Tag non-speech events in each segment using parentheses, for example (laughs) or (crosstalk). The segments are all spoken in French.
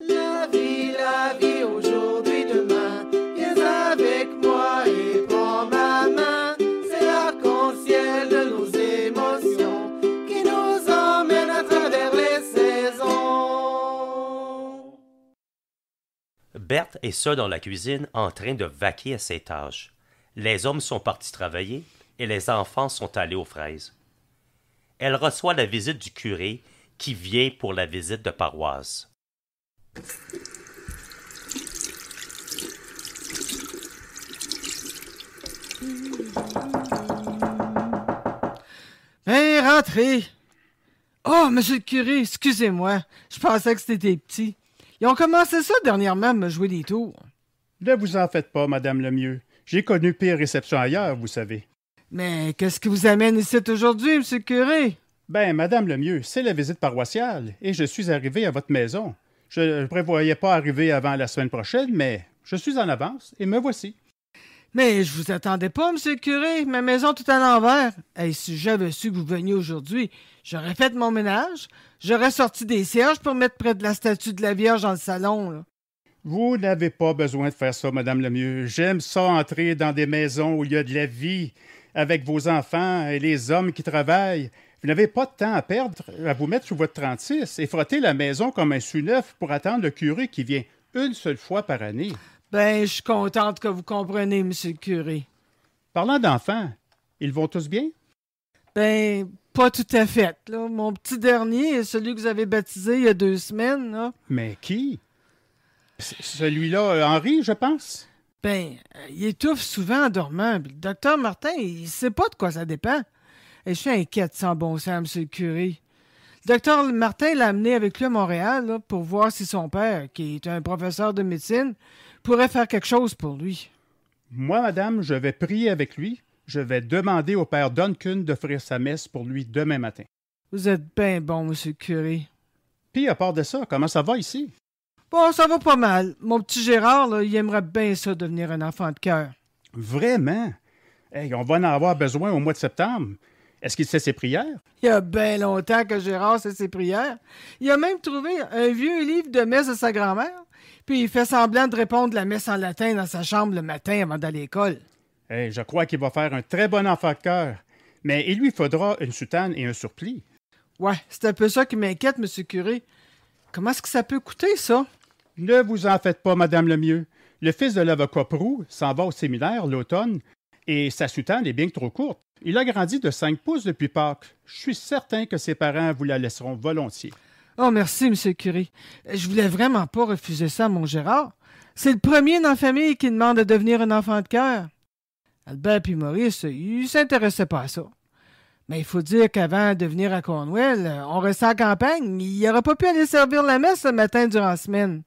La vie, la vie, aujourd'hui, demain, viens avec moi et prends ma main. C'est l'arc-en-ciel de nos émotions qui nous emmène à travers les saisons. Berthe est seule dans la cuisine en train de vaquer à ses tâches. Les hommes sont partis travailler et les enfants sont allés aux fraises. Elle reçoit la visite du curé qui vient pour la visite de paroisse. Ben, rentrez! Oh, monsieur le curé, excusez-moi. Je pensais que c'était petits Ils ont commencé ça dernièrement à me jouer des tours. Ne vous en faites pas, madame Lemieux. J'ai connu pire réception ailleurs, vous savez. Mais qu'est-ce qui vous amène ici aujourd'hui, monsieur le curé? Ben, madame Lemieux, c'est la visite paroissiale et je suis arrivé à votre maison. Je ne prévoyais pas arriver avant la semaine prochaine, mais je suis en avance et me voici. Mais je vous attendais pas, monsieur le curé. Ma maison tout à l'envers. Et si j'avais su que vous veniez aujourd'hui, j'aurais fait mon ménage. J'aurais sorti des cierges pour mettre près de la statue de la Vierge dans le salon. Vous n'avez pas besoin de faire ça, Madame Lemieux. J'aime ça entrer dans des maisons où il y a de la vie, avec vos enfants et les hommes qui travaillent, vous n'avez pas de temps à perdre à vous mettre sous votre 36 et frotter la maison comme un sous-neuf pour attendre le curé qui vient une seule fois par année. Ben, je suis contente que vous compreniez, monsieur le curé. Parlant d'enfants, ils vont tous bien? Ben, pas tout à fait. Mon petit dernier, est celui que vous avez baptisé il y a deux semaines. Mais qui? Celui-là, Henri, je pense? Ben, euh, il étouffe souvent en dormant. Le docteur Martin, il sait pas de quoi ça dépend. Et je suis inquiète sans bon sens, Monsieur le curé. Le docteur Martin l'a amené avec lui à Montréal pour voir si son père, qui est un professeur de médecine, pourrait faire quelque chose pour lui. Moi, madame, je vais prier avec lui. Je vais demander au père Duncan d'offrir sa messe pour lui demain matin. Vous êtes bien bon, monsieur le curé. Puis, à part de ça, comment ça va ici? Bon, ça va pas mal. Mon petit Gérard, il aimerait bien ça devenir un enfant de cœur. Vraiment? Hey, on va en avoir besoin au mois de septembre. Est-ce qu'il sait ses prières? Il y a bien longtemps que Gérard sait ses prières. Il a même trouvé un vieux livre de messe de sa grand-mère, puis il fait semblant de répondre la messe en latin dans sa chambre le matin avant d'aller à l'école. je crois qu'il va faire un très bon enfant de cœur, mais il lui faudra une soutane et un surplis. Ouais, c'est un peu ça qui m'inquiète, Monsieur Curé. Comment est-ce que ça peut coûter, ça? Ne vous en faites pas, Madame Lemieux. Le fils de l'avocat Proux s'en va au séminaire l'automne et sa soutane est bien trop courte. Il a grandi de 5 pouces depuis Pâques. Je suis certain que ses parents vous la laisseront volontiers. Oh, merci, Monsieur Curie. Je voulais vraiment pas refuser ça à mon Gérard. C'est le premier dans la famille qui demande de devenir un enfant de cœur. Albert puis Maurice, ils s'intéressaient pas à ça. Mais il faut dire qu'avant de venir à Cornwall, on restait en campagne. Il n'aurait pas pu aller servir la messe ce matin durant la semaine.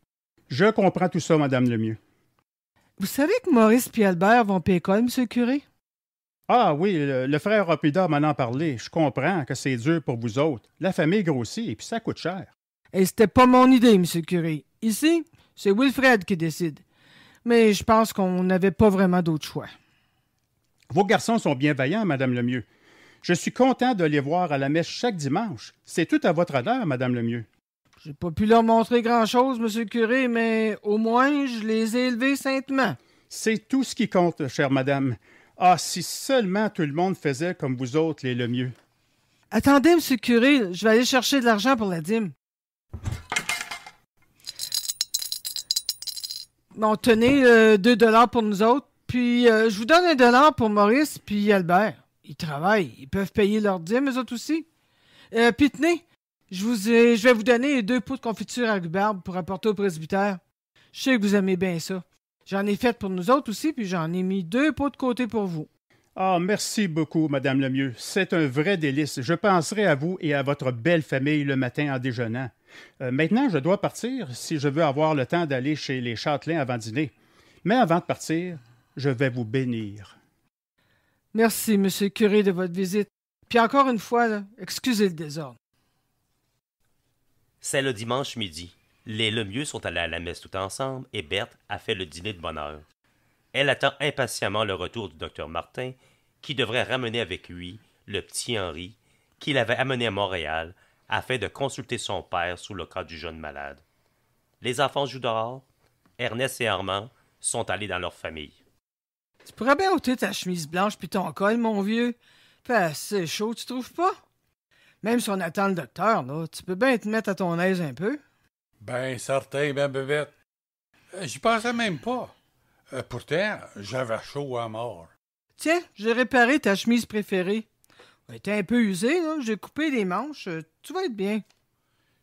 Je comprends tout ça, Madame Lemieux. Vous savez que Maurice et Albert vont payer quoi, monsieur le curé? Ah oui, le, frère rapida m'en a parlé. Je comprends que c'est dur pour vous autres. La famille grossit et puis ça coûte cher. Et c'était pas mon idée, M. le curé. Ici, c'est Wilfred qui décide. Mais je pense qu'on n'avait pas vraiment d'autre choix. Vos garçons sont bienveillants, madame Lemieux. Je suis content de les voir à la messe chaque dimanche. C'est tout à votre honneur, madame Lemieux. J'ai pas pu leur montrer grand-chose, monsieur curé, mais au moins je les ai élevés saintement. C'est tout ce qui compte, chère madame. Ah, si seulement tout le monde faisait comme vous autres, les le mieux. Attendez, monsieur le curé, je vais aller chercher de l'argent pour la dîme. Bon, tenez euh, deux dollars pour nous autres, puis euh, je vous donne un dollar pour Maurice puis Albert. Ils travaillent, ils peuvent payer leur dîme, eux autres aussi. Euh, puis tenez, je, vous ai, je vais vous donner deux pots de confiture à rhubarbe pour apporter au presbytère. Je sais que vous aimez bien ça. J'en ai fait pour nous autres aussi, puis j'en ai mis deux pots de côté pour vous. Ah, merci beaucoup, Madame Lemieux. C'est un vrai délice. Je penserai à vous et à votre belle famille le matin en déjeunant. Euh, maintenant, je dois partir si je veux avoir le temps d'aller chez les Châtelains avant dîner. Mais avant de partir, je vais vous bénir. Merci, Monsieur le curé, de votre visite. Puis encore une fois, excusez le désordre. C'est le dimanche midi. Les Lemieux sont allés à la messe tout ensemble et Berthe a fait le dîner de bonne heure. Elle attend impatiemment le retour du docteur Martin, qui devrait ramener avec lui le petit Henri, qu'il avait amené à Montréal, afin de consulter son père sous le cas du jeune malade. Les enfants jouent dehors. Ernest et Armand sont allés dans leur famille. Tu pourrais bien ôter ta chemise blanche puis ton col, mon vieux. Pas c'est chaud, tu trouves pas? même si on attend le docteur, là, tu peux bien te mettre à ton aise un peu. Ben, certain, ben, bébête. Euh, j'y pensais même pas. Euh, pourtant, j'avais chaud à mort. Tiens, j'ai réparé ta chemise préférée. Elle était un peu usée, là. J'ai coupé les manches. Euh, tu vas être bien.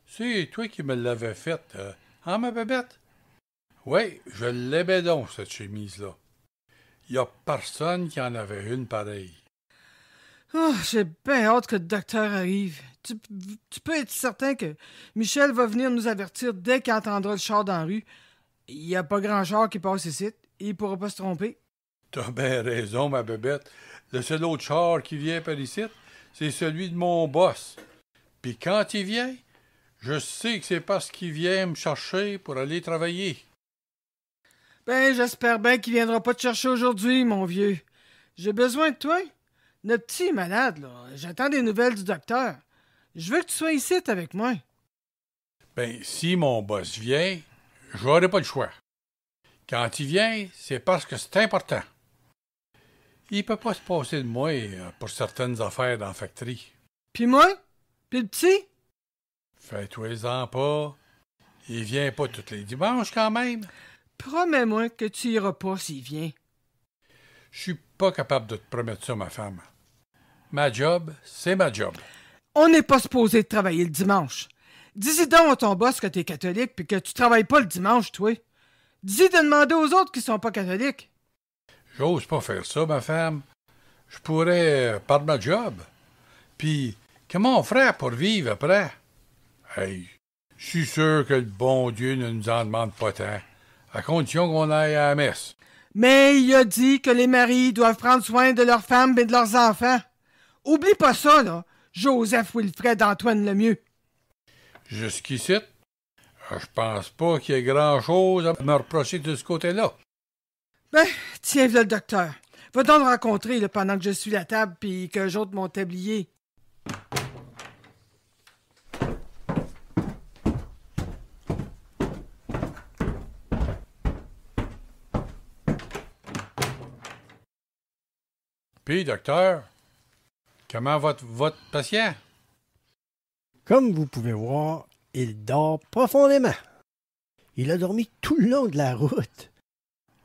C'est toi qui me l'avais faite, hein, ma bébête? Oui, je l'aimais donc, cette chemise-là. Il n'y a personne qui en avait une pareille. Oh, j'ai bien hâte que le docteur arrive. Tu, peux être certain que Michel va venir nous avertir dès qu'il entendra le char dans la rue. Il n'y a pas grand char qui passe ici. Il pourra pas se tromper. T'as bien raison, ma bébête. Le seul autre char qui vient par ici, c'est celui de mon boss. Puis quand il vient, je sais que c'est parce qu'il vient me chercher pour aller travailler. Ben, j'espère bien qu'il viendra pas te chercher aujourd'hui, mon vieux. J'ai besoin de toi. Le petit est malade, là. J'attends des nouvelles du docteur. Je veux que tu sois ici avec moi. Ben, si mon boss vient, j'aurai pas le choix. Quand il vient, c'est parce que c'est important. Il peut pas se passer de moi euh, pour certaines affaires dans la factory. Puis moi? Puis le petit? Fais-toi-en pas. Il vient pas tous les dimanches quand même. Promets-moi que tu iras pas s'il vient. Je suis pas capable de te promettre ça, ma femme. Ma job, c'est ma job. On n'est pas supposé travailler le dimanche. Dis-y donc à ton boss que tu es catholique puis que tu travailles pas le dimanche, toi. Dis-y de demander aux autres qui sont pas catholiques. J'ose pas faire ça, ma femme. Je pourrais euh, perdre ma job. Puis, comment on frère pour vivre après? Hey, je suis sûr que le bon Dieu ne nous en demande pas tant, à condition qu'on aille à la messe. Mais il a dit que les maris doivent prendre soin de leurs femmes et de leurs enfants. Oublie pas ça, là, Joseph Wilfred Antoine Lemieux. Jusqu'ici, je pense pas qu'il y ait grand-chose à me reprocher de ce côté-là. Ben, tiens, le docteur. Va donc le rencontrer pendant que je suis à la table puis que j'ôte mon tablier. Puis, docteur, comment va votre patient? Comme vous pouvez voir, il dort profondément. Il a dormi tout le long de la route.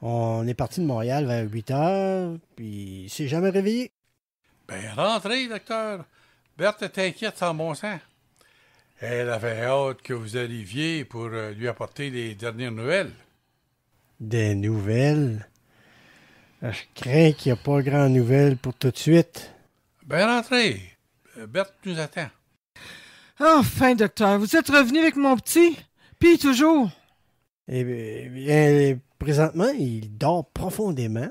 On est parti de Montréal vers 8 heures, puis il s'est jamais réveillé. Ben, rentrez, docteur. Berthe est inquiète sans bon sens. Elle avait hâte que vous arriviez pour euh, lui apporter les dernières nouvelles. Des nouvelles? Euh, je crains qu'il n'y a pas grand nouvelle pour tout de suite. Bien rentré. Euh, Berthe nous attend. Enfin, docteur, vous êtes revenu avec mon petit? Puis toujours? Eh bien, eh, présentement, il dort profondément.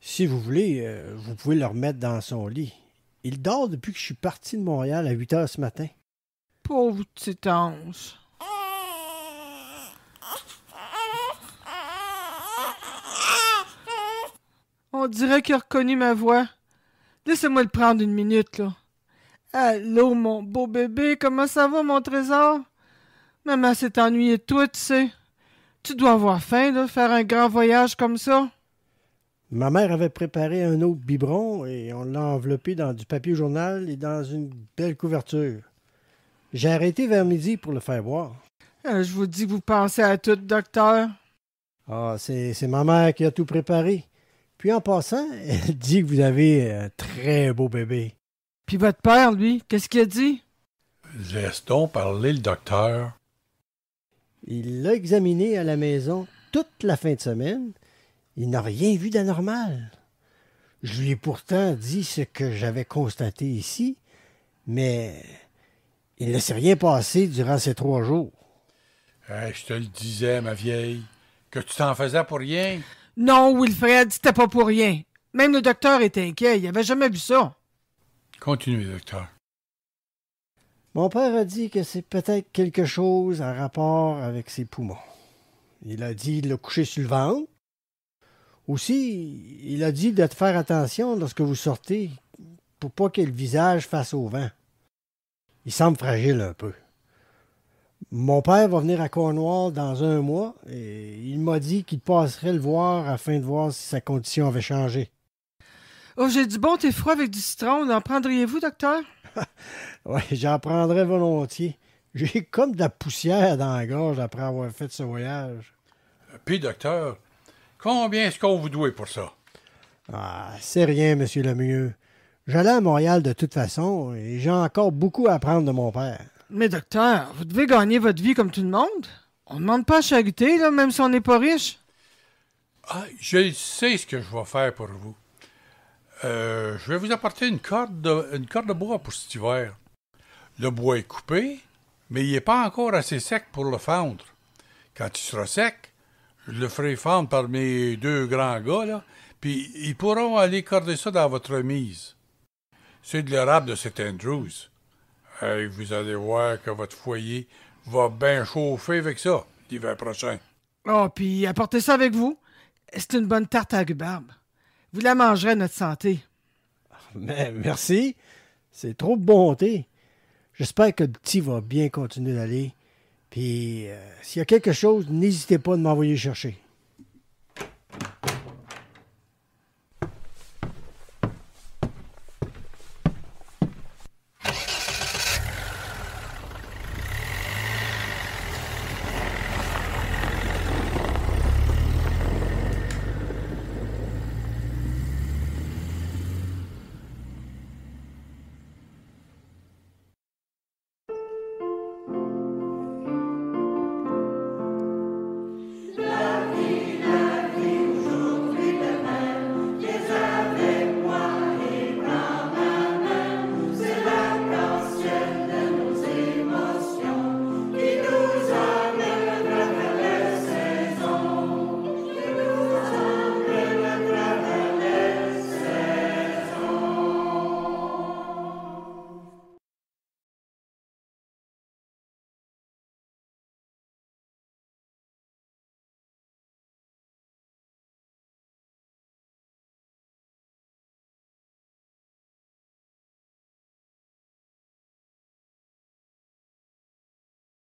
Si vous voulez, euh, vous pouvez le remettre dans son lit. Il dort depuis que je suis parti de Montréal à 8 heures ce matin. Pauvre petit ange. (laughs) On dirait qu'il a reconnu ma voix. Laissez-moi le prendre une minute, là. Allô, mon beau bébé, comment ça va, mon trésor? Maman s'est ennuyée de toi, tu sais. Tu dois avoir faim, de faire un grand voyage comme ça. Ma mère avait préparé un autre biberon et on l'a enveloppé dans du papier journal et dans une belle couverture. J'ai arrêté vers midi pour le faire voir. Euh, »« je vous dis vous pensez à tout, docteur. Ah, c'est ma mère qui a tout préparé. Puis en passant, (laughs) elle dit que vous avez un euh, très beau bébé. Puis votre père, lui, qu'est-ce qu'il a dit? Laisse donc parler le docteur. Il l'a examiné à la maison toute la fin de semaine. Il n'a rien vu d'anormal. Je lui ai pourtant dit ce que j'avais constaté ici, mais il ne s'est rien passé durant ces trois jours. je te le disais, ma vieille, que tu t'en faisais pour rien. Non, Wilfred, c'était pas pour rien. Même le docteur était inquiet, il avait jamais vu ça. Continuez, docteur. Mon père a dit que c'est peut-être quelque chose en rapport avec ses poumons. Il a dit de le coucher sur le ventre. Aussi, il a dit de faire attention lorsque vous sortez pour pas que le visage fasse au vent. Il semble fragile un peu. Mon père va venir à Cornwall dans un mois et il m'a dit qu'il passerait le voir afin de voir si sa condition avait changé. Oh, j'ai du bon thé froid avec du citron. En prendriez-vous, docteur? (laughs) oui, j'en prendrais volontiers. J'ai comme de la poussière dans la gorge après avoir fait ce voyage. Puis, docteur, combien est-ce qu'on vous doit pour ça? Ah, c'est rien, monsieur Lemieux. J'allais à Montréal de toute façon et j'ai encore beaucoup à apprendre de mon père. Mais docteur, vous devez gagner votre vie comme tout le monde. On ne demande pas à même si on n'est pas riche. Ah, je sais ce que je vais faire pour vous. Euh, je vais vous apporter une corde, de, une corde de bois pour cet hiver. Le bois est coupé, mais il n'est pas encore assez sec pour le fendre. Quand il sera sec, je le ferai fendre par mes deux grands gars, là, puis ils pourront aller corder ça dans votre remise. C'est de l'érable de cet Andrews vous allez voir que votre foyer va bien chauffer avec ça l'hiver prochain. Oh, puis apportez ça avec vous. C'est une bonne tarte à Vous la mangerez à notre santé. Mais merci. C'est trop de bonté. J'espère que le petit va bien continuer d'aller. Puis, euh, s'il y a quelque chose, n'hésitez pas de m'envoyer chercher.